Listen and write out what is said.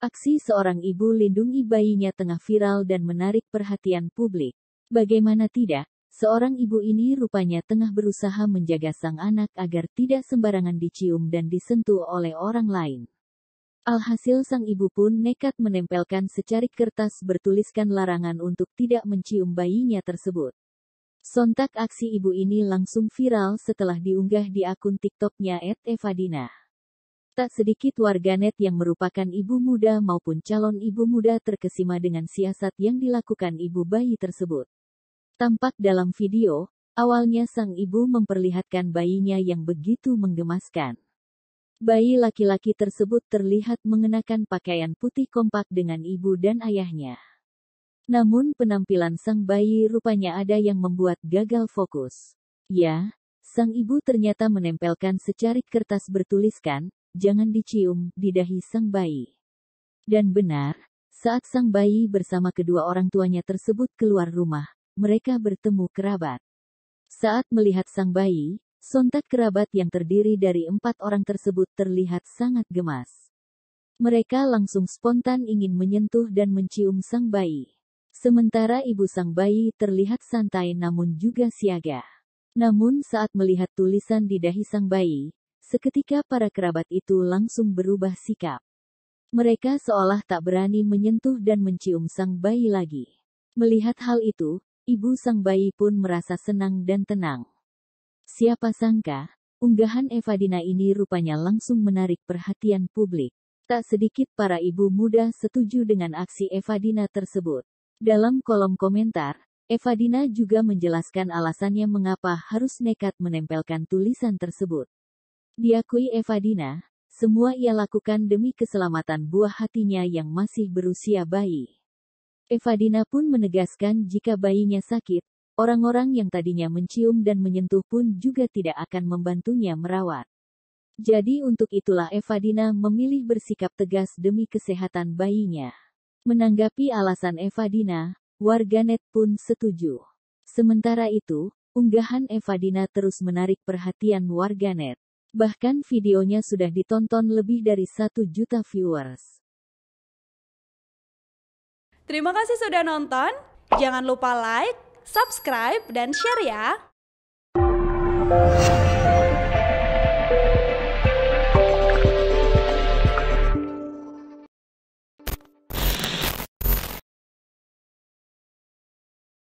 Aksi seorang ibu lindungi bayinya tengah viral dan menarik perhatian publik. Bagaimana tidak, seorang ibu ini rupanya tengah berusaha menjaga sang anak agar tidak sembarangan dicium dan disentuh oleh orang lain. Alhasil sang ibu pun nekat menempelkan secarik kertas bertuliskan larangan untuk tidak mencium bayinya tersebut. Sontak aksi ibu ini langsung viral setelah diunggah di akun TikToknya @evadina. Tak sedikit warganet yang merupakan ibu muda maupun calon ibu muda terkesima dengan siasat yang dilakukan ibu bayi tersebut. Tampak dalam video, awalnya sang ibu memperlihatkan bayinya yang begitu menggemaskan. Bayi laki-laki tersebut terlihat mengenakan pakaian putih kompak dengan ibu dan ayahnya. Namun penampilan sang bayi rupanya ada yang membuat gagal fokus. Ya, sang ibu ternyata menempelkan secarik kertas bertuliskan, jangan dicium di dahi sang bayi. Dan benar, saat sang bayi bersama kedua orang tuanya tersebut keluar rumah, mereka bertemu kerabat. Saat melihat sang bayi, sontak kerabat yang terdiri dari empat orang tersebut terlihat sangat gemas. Mereka langsung spontan ingin menyentuh dan mencium sang bayi. Sementara ibu sang bayi terlihat santai namun juga siaga. Namun saat melihat tulisan di dahi sang bayi, Seketika para kerabat itu langsung berubah sikap. Mereka seolah tak berani menyentuh dan mencium sang bayi lagi. Melihat hal itu, ibu sang bayi pun merasa senang dan tenang. Siapa sangka, unggahan Evadina ini rupanya langsung menarik perhatian publik. Tak sedikit para ibu muda setuju dengan aksi Evadina tersebut. Dalam kolom komentar, Evadina juga menjelaskan alasannya mengapa harus nekat menempelkan tulisan tersebut. Diakui Evadina, semua ia lakukan demi keselamatan buah hatinya yang masih berusia bayi. Evadina pun menegaskan jika bayinya sakit, orang-orang yang tadinya mencium dan menyentuh pun juga tidak akan membantunya merawat. Jadi untuk itulah Evadina memilih bersikap tegas demi kesehatan bayinya. Menanggapi alasan Evadina, warganet pun setuju. Sementara itu, unggahan Evadina terus menarik perhatian warganet. Bahkan videonya sudah ditonton lebih dari 1 juta viewers. Terima kasih sudah nonton. Jangan lupa like, subscribe, dan share ya.